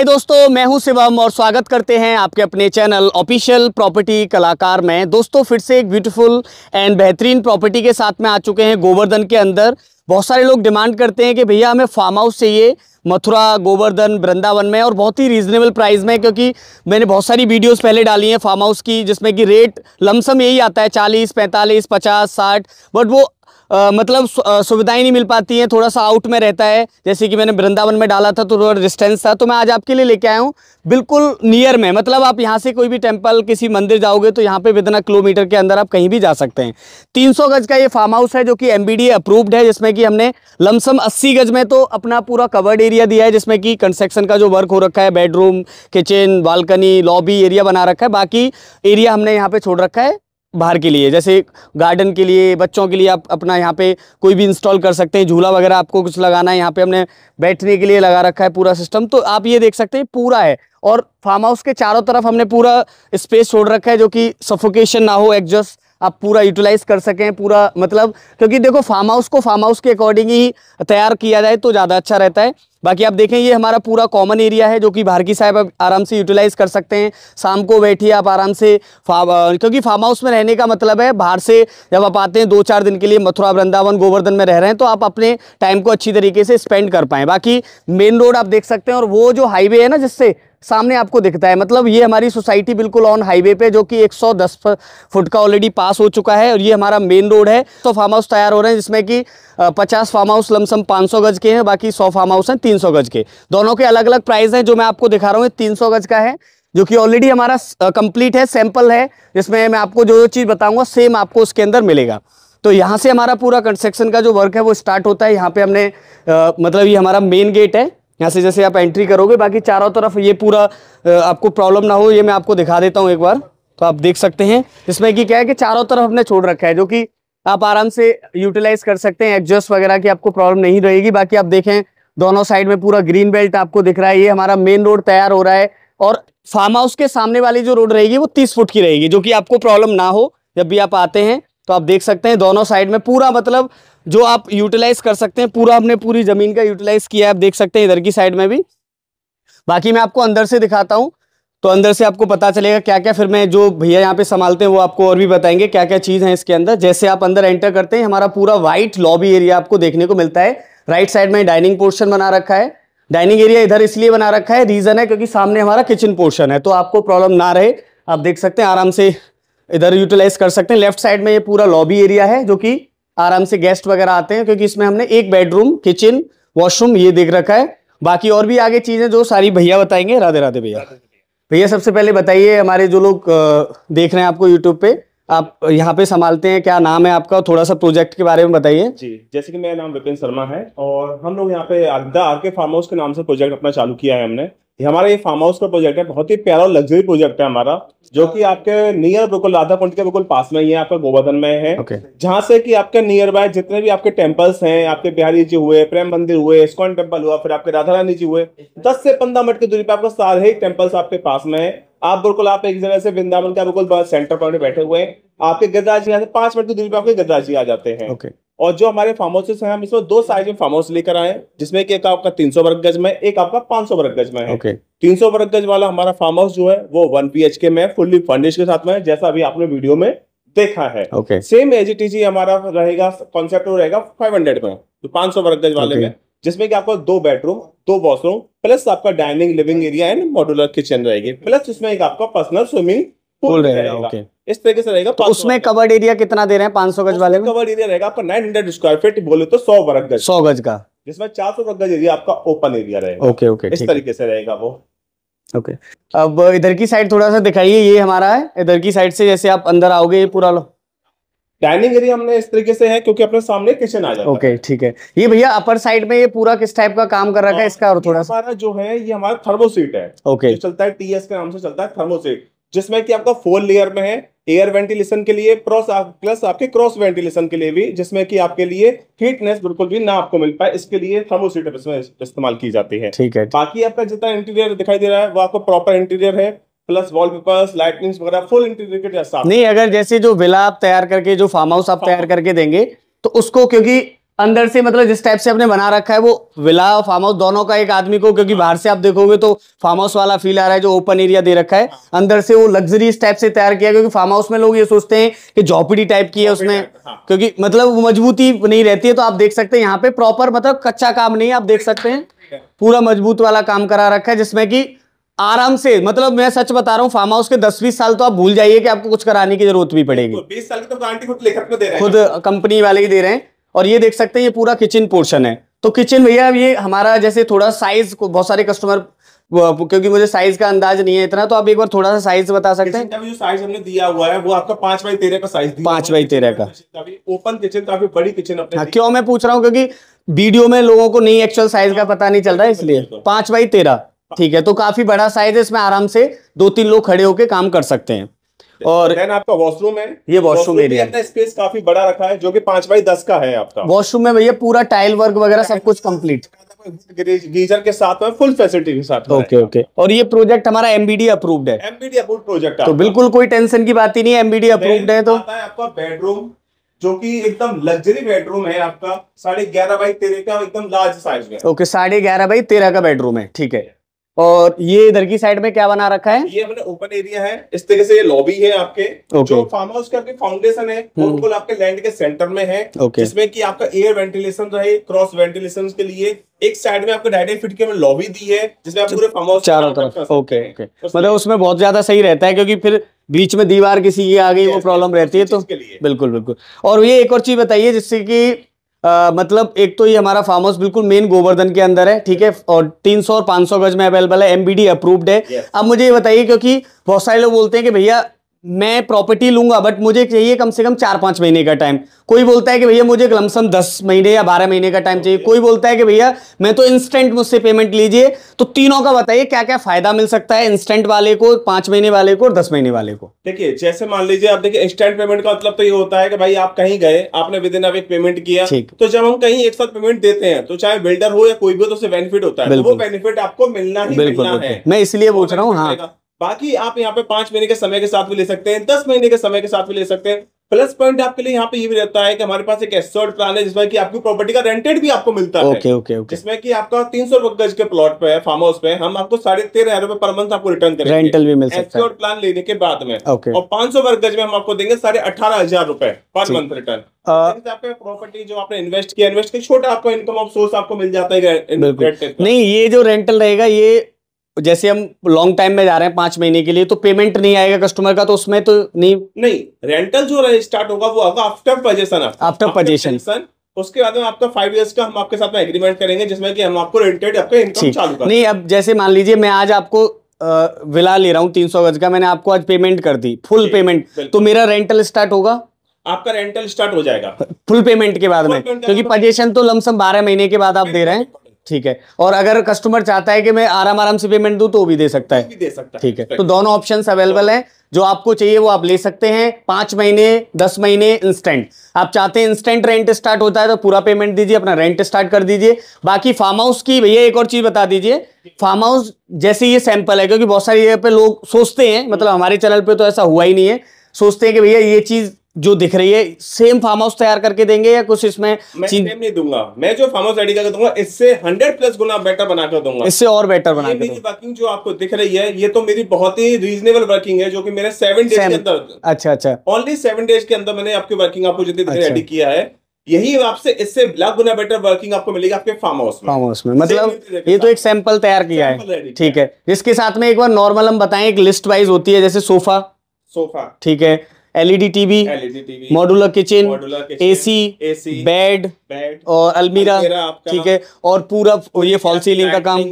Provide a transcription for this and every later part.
हाय दोस्तों मैं हूं शिवम और स्वागत करते हैं आपके अपने चैनल ऑफिशियल प्रॉपर्टी कलाकार में दोस्तों फिर से एक ब्यूटीफुल एंड बेहतरीन प्रॉपर्टी के साथ में आ चुके हैं गोवर्धन के अंदर बहुत सारे लोग डिमांड करते हैं कि भैया हमें फार्म हाउस चाहिए मथुरा गोवर्धन वृंदावन में और बहुत ही रीजनेबल प्राइस में क्योंकि मैंने बहुत सारी वीडियोस पहले डाली हैं फार्म हाउस की जिसमें कि रेट लमसम यही आता है चालीस पैंतालीस पचास साठ बट वो आ, मतलब सुविधाएं नहीं मिल पाती हैं थोड़ा सा आउट में रहता है जैसे कि मैंने वृंदावन में डाला था तो थोड़ा डिस्टेंस था तो मैं आज आपके लिए लेके आया हूँ बिल्कुल नियर में मतलब आप यहाँ से कोई भी टेम्पल किसी मंदिर जाओगे तो यहाँ पे विदिन अ किलोमीटर के अंदर आप कहीं भी जा सकते हैं तीन गज का ये फार्म हाउस है जो कि एम अप्रूव्ड है जिसमें कि हमने लमसम अस्सी गज में तो अपना पूरा कवर्ड एरिया दिया है जिसमें कि कंस्ट्रक्शन का जो वर्क हो रखा है bedroom kitchen balcony lobby area बना रखा है बाकी एरिया हमने यहाँ पे छोड़ रखा है बाहर के लिए जैसे गार्डन के लिए बच्चों के लिए आप अपना यहाँ पे कोई भी इंस्टॉल कर सकते हैं झूला वगैरह आपको कुछ लगाना है यहाँ पे हमने बैठने के लिए लगा रखा है पूरा सिस्टम तो आप ये देख सकते हैं पूरा है और फार्म हाउस के चारों तरफ हमने पूरा स्पेस छोड़ रखा है जो कि सफोकेशन ना हो एग्जस्ट आप पूरा यूटिलाइज कर सकें पूरा मतलब क्योंकि देखो फार्म हाउस को फार्म हाउस के अकॉर्डिंग ही तैयार किया जाए तो ज़्यादा अच्छा रहता है बाकी आप देखें ये हमारा पूरा कॉमन एरिया है जो कि भारकी साहब आप आराम से यूटिलाइज़ कर सकते हैं शाम को बैठिए आप आराम से क्योंकि फार्म हाउस में रहने का मतलब है बाहर से जब आप आते हैं दो चार दिन के लिए मथुरा वृंदावन गोवर्धन में रह रहे हैं तो आप अपने टाइम को अच्छी तरीके से स्पेंड कर पाएँ बाकी मेन रोड आप देख सकते हैं और वो जो हाईवे है ना जिससे सामने आपको दिखता है मतलब ये हमारी सोसाइटी बिल्कुल ऑन हाईवे पे जो कि 110 फुट का ऑलरेडी पास हो चुका है और ये हमारा मेन रोड है सौ फार्म हाउस तैयार हो रहे हैं जिसमें कि 50 फार्म हाउस लमसम 500 गज के हैं बाकी 100 फार्म हाउस हैं 300 गज के दोनों के अलग अलग प्राइस हैं जो मैं आपको दिखा रहा हूँ तीन सौ गज का है जो कि ऑलरेडी हमारा कंप्लीट है सैंपल है जिसमें मैं आपको जो जो चीज़ बताऊँगा सेम आपको उसके अंदर मिलेगा तो यहाँ से हमारा पूरा कंस्ट्रक्शन का जो वर्क है वो स्टार्ट होता है यहाँ पे हमने आ, मतलब ये हमारा मेन गेट है यहाँ से जैसे आप एंट्री करोगे बाकी चारों तरफ ये पूरा आपको प्रॉब्लम ना हो ये मैं आपको दिखा देता हूँ एक बार तो आप देख सकते हैं इसमें कि क्या है कि चारों तरफ हमने छोड़ रखा है जो कि आप आराम से यूटिलाइज कर सकते हैं एडजस्ट वगैरह की आपको प्रॉब्लम नहीं रहेगी बाकी आप देखें दोनों साइड में पूरा ग्रीन बेल्ट आपको दिख रहा है ये हमारा मेन रोड तैयार हो रहा है और फार्म हाउस के सामने वाली जो रोड रहेगी वो तीस फुट की रहेगी जो कि आपको प्रॉब्लम ना हो जब भी आप आते हैं तो आप देख सकते हैं दोनों साइड में पूरा मतलब जो आप यूटिलाइज कर सकते हैं पूरा हमने पूरी ज़मीन का यूटिलाइज किया है आप देख सकते हैं इधर की साइड में भी बाकी मैं आपको अंदर से दिखाता हूं तो अंदर से आपको पता चलेगा क्या क्या फिर मैं जो भैया यहाँ पे संभालते हैं वो आपको और भी बताएंगे क्या क्या चीज़ है इसके अंदर जैसे आप अंदर एंटर करते हैं हमारा पूरा व्हाइट लॉबी एरिया आपको देखने को मिलता है राइट साइड में डाइनिंग पोर्शन बना रखा है डाइनिंग एरिया इधर इसलिए बना रखा है रीज़न है क्योंकि सामने हमारा किचन पोर्शन है तो आपको प्रॉब्लम ना रहे आप देख सकते हैं आराम से इधर यूटिलाइज कर सकते हैं लेफ्ट साइड में ये पूरा लॉबी एरिया है जो कि आराम से गेस्ट वगैरह आते हैं क्योंकि इसमें हमने एक बेडरूम किचन वॉशरूम ये देख रखा है बाकी और भी आगे चीजें जो सारी भैया बताएंगे राधे राधे भैया भैया सबसे पहले बताइए हमारे जो लोग देख रहे हैं आपको यूट्यूब पे आप यहाँ पे संभालते हैं क्या नाम है आपका थोड़ा सा प्रोजेक्ट के बारे में बताइए जी जैसे कि मेरा नाम विपिन शर्मा है और हम लोग यहाँ पे आर के फार्म हाउस के नाम से प्रोजेक्ट अपना चालू किया है हमने ये हमारा ये फार्म हाउस का प्रोजेक्ट है बहुत ही प्यारा और लग्जरी प्रोजेक्ट है हमारा जो कि आपके नियर बिल्कुल राधा कुंड के बिल्कुल पास में ही है आपका गोवर्धन में है okay. जहां से कि आपके नियर बाय जितने भी आपके टेम्पल्स हैं आपके बिहारी जी हुए प्रेम मंदिर हुए स्कॉन टेम्पल हुआ फिर आपके राधा रानी जी हुए दस से पंद्रह मिनट की दूरी पर आपको सारे ही टेम्पल्स आपके पास में है आप बिल्कुल आप एक जगह से वृंदावन का बिल्कुल सेंटर पॉइंट बैठे हुए हैं आपके गिरिराज जी यहाँ से पांच मिनट की दूरी पर आपके गिरिराज जी आ जाते हैं और जो हमारे फार्म हाउसेस हैं हम इसमें दो साइज में फार्म हाउस लेकर आए जिसमें एक आपका 300 वर्ग गज में एक आपका 500 वर्ग गज में है okay. सौ वर्ग गज वाला हमारा फार्म हाउस जो है वो वन पी के में फुल्ली फर्निश के साथ में है जैसा अभी आपने वीडियो में देखा है okay. सेम इज हमारा रहेगा कॉन्सेप्ट रहेगा फाइव हंड्रेड में तो पांच सौ वर्ग गज वाले okay. में जिसमें कि आपको दो बेडरूम दो वॉशरूम प्लस आपका dining living area and modular kitchen रहेगी प्लस उसमें एक आपका पर्सनल स्विमिंग पुल रहेगा ओके इस तरीके से रहेगा तो उसमें कवर्ड एरिया कितना दे रहे हैं पांच सौ गज वाले कवर्ड एरिया रहेगा आपका नाइन हंड्रेड स्क्वायर फीट बोले तो सौ वर्ग गज सौ गज का जिसमें चार सौ गज एरिया आपका ओपन एरिया रहेगा ओके ओके इस तरीके से रहेगा वो ओके अब इधर की साइड थोड़ा सा दिखाइए ये हमारा है इधर की साइड से जैसे आप अंदर आओगे ये पूरा लो डाइनिंग एरिया हमने इस तरीके से है क्योंकि अपने सामने किचन आ जाता ओके ठीक है ये भैया अपर साइड में ये पूरा किस टाइप का काम कर रखा है हाँ, इसका और थोड़ा सा हमारा जो है ये हमारा थर्मोसीट है ओके okay. चलता है टीएस के नाम से चलता है थर्मोसीट जिसमें कि आपका फोर लेयर में है एयर वेंटिलेशन के लिए प्लस आपके क्रॉस वेंटिलेशन के लिए भी जिसमें कि आपके लिए हीटनेस बिल्कुल भी ना आपको मिल पाए इसके लिए थर्मोसीटर इसमें इस्तेमाल की जाती है ठीक है बाकी आपका जितना इंटीरियर दिखाई दे रहा है वो आपको प्रॉपर इंटीरियर है प्लस वॉलपेपर्स लाइटिंग्स वगैरह फुल इंटीरियर के जैसा नहीं अगर जैसे जो विला आप तैयार करके जो फार्म हाउस आप तैयार करके देंगे तो उसको क्योंकि अंदर से मतलब जिस टाइप से आपने बना रखा है वो विला और फार्म हाउस दोनों का एक आदमी को क्योंकि बाहर से आप देखोगे तो फार्म हाउस वाला फील आ रहा है जो ओपन एरिया दे रखा है अंदर से वो लग्जरी टाइप से तैयार किया क्योंकि फार्म हाउस में लोग ये सोचते हैं कि झोपड़ी टाइप की है उसमें हाँ। क्योंकि मतलब मजबूती नहीं रहती है तो आप देख सकते हैं यहाँ पे प्रॉपर मतलब कच्चा काम नहीं आप देख सकते हैं पूरा मजबूत वाला काम करा रखा है जिसमें कि आराम से मतलब मैं सच बता रहा हूँ फार्म हाउस के दस बीस साल तो आप भूल जाइए कि आपको कुछ कराने की जरूरत भी पड़ेगी तो बीस साल की तो गारंटी खुद लेकर दे रहे हैं खुद कंपनी वाले ही दे रहे हैं और ये देख सकते हैं ये पूरा किचन पोर्शन है तो किचन भैया ये हमारा जैसे थोड़ा साइज बहुत सारे कस्टमर क्योंकि मुझे साइज का अंदाज नहीं है इतना तो आप एक बार थोड़ा सा साइज बता सकते हैं जो साइज हमने दिया हुआ है वो आपका पांच बाई तेरह का साइज पांच बाई तेरह का ओपन किचन काफी बड़ी किचन अपने हाँ, क्यों मैं पूछ रहा हूँ क्योंकि वीडियो में लोगों को नहीं एक्चुअल साइज का पता नहीं चल रहा है इसलिए पांच बाई तेरह ठीक है तो काफी बड़ा साइज है इसमें आराम से दो तीन लोग खड़े होकर काम कर सकते हैं और देन आपका वॉशरूम है ये वॉशरूम एरिया है स्पेस काफी बड़ा रखा है जो कि पांच बाई दस का है आपका वॉशरूम में भैया पूरा टाइल वर्क वगैरह सब कुछ कंप्लीट गीजर के साथ में फुल फैसिलिटी के साथ ओके ओके और ये प्रोजेक्ट हमारा एमबीडी अप्रूव्ड है एमबीडी अप्रूव्ड प्रोजेक्ट तो बिल्कुल कोई टेंशन की बात ही नहीं है एमबीडी अप्रूव्ड है तो आपका बेडरूम जो कि एकदम लग्जरी बेडरूम है आपका साढ़े ग्यारह बाई तेरह का एकदम लार्ज साइज में ओके साढ़े ग्यारह बाई तेरह का बेडरूम है ठीक है और ये इधर की साइड में क्या बना रखा है ये अपने ओपन एरिया है इस तरीके से ये लॉबी है आपके okay. जो फार्म हाउस आपके फाउंडेशन है हम्म। बिल्कुल आपके लैंड के सेंटर में है okay. इसमें कि आपका एयर वेंटिलेशन रहे क्रॉस वेंटिलेशन के लिए एक साइड में आपको ढाई फीट के लॉबी दी है जिसमें आप पूरे फार्म हाउस चारों तरफ ओके मतलब उसमें बहुत ज्यादा सही रहता है क्योंकि फिर बीच में दीवार किसी की आ गई वो प्रॉब्लम रहती है तो बिल्कुल बिल्कुल और ये एक और चीज बताइए जिससे की आ, मतलब एक तो ये हमारा फार्म हाउस बिल्कुल मेन गोवर्धन के अंदर है ठीक है और 300 और 500 गज में अवेलेबल है एमबीडी अप्रूव्ड है yes. अब मुझे ये बताइए क्योंकि बहुत सारे लोग बोलते हैं कि भैया मैं प्रॉपर्टी लूंगा बट मुझे चाहिए कम से कम चार पांच महीने का टाइम कोई बोलता है कि भैया मुझे लमसम दस महीने या बारह महीने का टाइम चाहिए कोई बोलता है कि भैया मैं तो इंस्टेंट मुझसे पेमेंट लीजिए तो तीनों का बताइए क्या क्या फायदा मिल सकता है इंस्टेंट वाले को पांच महीने वाले को और दस महीने वाले को देखिए जैसे मान लीजिए आप देखिए इंस्टेंट पेमेंट का मतलब तो ये होता है कि भाई आप कहीं गए आपने विद इन अवे पेमेंट किया तो जब हम कहीं एक साथ पेमेंट देते हैं तो चाहे बिल्डर हो या कोई भी हो तो उससे बेनिफिट होता है तो वो बेनिफिट आपको मिलना ही बिल्कुल मैं इसलिए पूछ रहा हूँ हाँ बाकी आप यहाँ पे पांच महीने के समय के साथ भी ले सकते हैं दस महीने के समय के साथ भी ले सकते हैं प्लस पॉइंट आपके लिए यहाँ पे ये भी रहता है कि हमारे पास एक एसोर्ड प्लान है जिसमें कि आपकी प्रॉपर्टी का रेंटेड भी आपको मिलता okay, है ओके ओके जिसमें कि आपका तीन सौ गज के प्लॉट पे है फार्म हाउस पे हम आपको साढ़े तेरह हजार रुपए पर मंथ आपको रिटर्न करेंगे रेंटल भी मिल सकता है प्लान लेने के बाद में okay. और पांच सौ वर्ग गज में हम आपको देंगे साढ़े अठारह हजार रुपए पर मंथ रिटर्न प्रॉपर्टी जो आपने इन्वेस्ट किया इन्वेस्ट किया छोटा आपका इनकम ऑफ सोर्स आपको मिल जाता है नहीं ये जो रेंटल रहेगा ये जैसे हम लॉन्ग टाइम में जा रहे हैं पांच महीने के लिए तो पेमेंट नहीं आएगा कस्टमर का तो उसमें तो नहीं नहीं रेंटल जो स्टार्ट होगा वो होगा आफ्टर पजेशन आफ्टर पजेशन उसके बाद में आपका फाइव इयर्स का हम आपके साथ में एग्रीमेंट करेंगे जिसमें कि हम आपको रेंटेड आपका इनकम चालू नहीं अब जैसे मान लीजिए मैं आज आपको विला ले रहा हूँ तीन सौ गज का मैंने आपको आज पेमेंट कर दी फुल पेमेंट तो मेरा रेंटल स्टार्ट होगा आपका रेंटल स्टार्ट हो जाएगा फुल पेमेंट के बाद में क्योंकि पजेशन तो लमसम बारह महीने के बाद आप दे रहे हैं ठीक है और अगर कस्टमर चाहता है कि मैं आराम आराम से पेमेंट दूं तो वो भी दे सकता है भी दे सकता है ठीक है तो दोनों ऑप्शन अवेलेबल हैं जो आपको चाहिए वो आप ले सकते हैं पांच महीने दस महीने इंस्टेंट आप चाहते हैं इंस्टेंट रेंट स्टार्ट होता है तो पूरा पेमेंट दीजिए अपना रेंट स्टार्ट कर दीजिए बाकी फार्म हाउस की भैया एक और चीज बता दीजिए फार्म हाउस जैसे ये सैंपल है क्योंकि बहुत सारी जगह पे लोग सोचते हैं मतलब हमारे चैनल पे तो ऐसा हुआ ही नहीं है सोचते हैं कि भैया ये चीज जो दिख रही है सेम फार्म हाउस तैयार करके देंगे या कुछ इसमें मैं सेम नहीं दूंगा मैं जो फार्म हाउस रेडी करके दूंगा इससे हंड्रेड प्लस गुना बेटर बनाकर दूंगा इससे और बेटर बना मेरी वर्किंग जो आपको दिख रही है ये तो मेरी बहुत ही रीजनेबल वर्किंग है जो कि मेरे सेवन डेज के अंदर अच्छा अच्छा ओनली सेवन डेज के अंदर मैंने आपकी वर्किंग आपको जितनी रेडी अच्छा। किया है यही आपसे इससे लाख गुना बेटर वर्किंग आपको मिलेगी आपके फार्म हाउस में फार्म हाउस में मतलब ये तो एक सैंपल तैयार किया है ठीक है जिसके साथ में एक बार नॉर्मल हम बताएं एक लिस्ट वाइज होती है जैसे सोफा सोफा ठीक है LED TV modular kitchen AC bed और अलमीरा ठीक है और पूरा ये फॉल सीलिंग का काम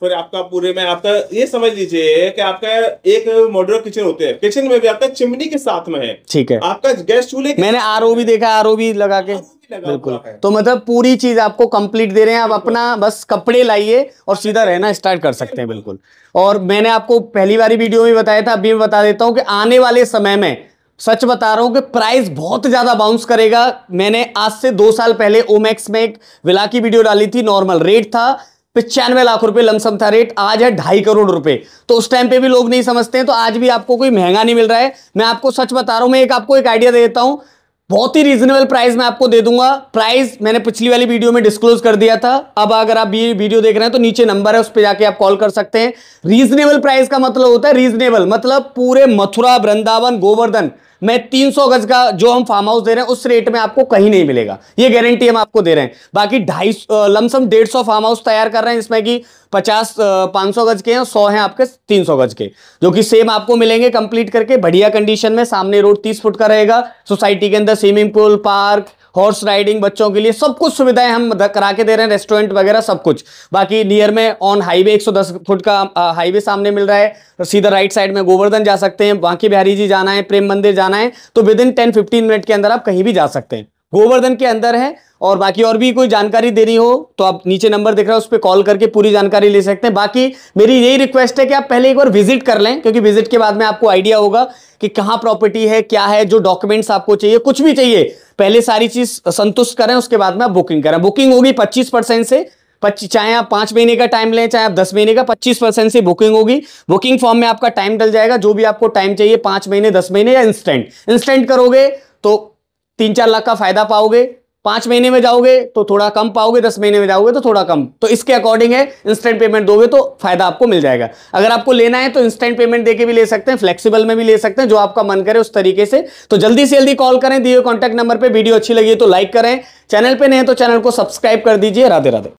फिर आपका पूरे में आपका ये समझ लीजिए कि आपका एक मॉडुलर किचन होते हैं किचन में भी आपका चिमनी के साथ में है ठीक है आपका गैस चूल्हे मैंने आर भी देखा आर भी लगा के बिल्कुल तो मतलब पूरी चीज आपको कंप्लीट दे रहे हैं आप अपना बस कपड़े लाइए और सीधा रहना स्टार्ट कर सकते हैं बिल्कुल और मैंने आपको पहली बार वीडियो में बताया था अभी मैं बता देता हूँ कि आने वाले समय में सच बता रहा हूं कि प्राइस बहुत ज्यादा बाउंस करेगा मैंने आज से दो साल पहले ओमैक्स में एक विला की वीडियो डाली थी नॉर्मल रेट था पिचानवे लाख रुपए लमसम था रेट आज है ढाई करोड़ रुपए तो उस टाइम पे भी लोग नहीं समझते हैं तो आज भी आपको कोई महंगा नहीं मिल रहा है मैं आपको सच बता रहा हूं मैं एक आपको एक आइडिया दे देता हूं बहुत ही रीजनेबल प्राइस मैं आपको दे दूंगा प्राइस मैंने पिछली वाली वीडियो में डिस्क्लोज कर दिया था अब अगर आप ये वीडियो देख रहे हैं तो नीचे नंबर है उस पर जाके आप कॉल कर सकते हैं रीजनेबल प्राइस का मतलब होता है रीजनेबल मतलब पूरे मथुरा वृंदावन गोवर्धन मैं 300 गज का जो हम फार्म हाउस दे रहे हैं उस रेट में आपको कहीं नहीं मिलेगा ये गारंटी हम आपको दे रहे हैं बाकी ढाई लमसम डेढ़ सौ फार्म हाउस तैयार कर रहे हैं इसमें कि पचास 500 सौ गज के हैं और सौ हैं आपके तीन सौ गज के जो कि सेम आपको मिलेंगे कंप्लीट करके बढ़िया कंडीशन में सामने रोड तीस फुट का रहेगा सोसाइटी के अंदर swimming pool park horse riding बच्चों के लिए सब कुछ सुविधाएं हम करा के दे रहे हैं रेस्टोरेंट वगैरह सब कुछ बाकी नियर में ऑन हाईवे 110 फुट का हाईवे सामने मिल रहा है तो सीधा राइट साइड में गोवर्धन जा सकते हैं बाकी बिहारी जी जाना है प्रेम मंदिर जाना है तो within ten fifteen minute के अंदर आप कहीं भी जा सकते हैं गोवर्धन के अंदर है और बाकी और भी कोई जानकारी देनी हो तो आप नीचे नंबर दिख रहा है उस पर कॉल करके पूरी जानकारी ले सकते हैं बाकी मेरी यही रिक्वेस्ट है कि आप पहले एक बार विजिट कर लें क्योंकि विजिट के बाद में आपको आइडिया होगा कि कहां प्रॉपर्टी है क्या है जो डॉक्यूमेंट्स आपको चाहिए कुछ भी चाहिए पहले सारी चीज संतुष्ट करें उसके बाद में आप बुकिंग करें बुकिंग होगी पच्चीस परसेंट से चाहे आप पांच महीने का टाइम लें चाहे आप दस महीने का पच्चीस परसेंट से बुकिंग होगी बुकिंग फॉर्म में आपका टाइम डल जाएगा जो भी आपको टाइम चाहिए पांच महीने दस महीने या इंस्टेंट इंस्टेंट करोगे तो तीन चार लाख का फायदा पाओगे पांच महीने में जाओगे तो थोड़ा कम पाओगे दस महीने में जाओगे तो थोड़ा कम तो इसके अकॉर्डिंग है इंस्टेंट पेमेंट दोगे तो फायदा आपको मिल जाएगा अगर आपको लेना है तो इंस्टेंट पेमेंट देके भी ले सकते हैं फ्लेक्सिबल में भी ले सकते हैं जो आपका मन करे उस तरीके से तो जल्दी से जल्दी कॉल करें दिए कॉन्टैक्ट नंबर पर वीडियो अच्छी लगी तो लाइक करें चैनल पर नहीं तो चैनल को सब्सक्राइब कर दीजिए राधे राधे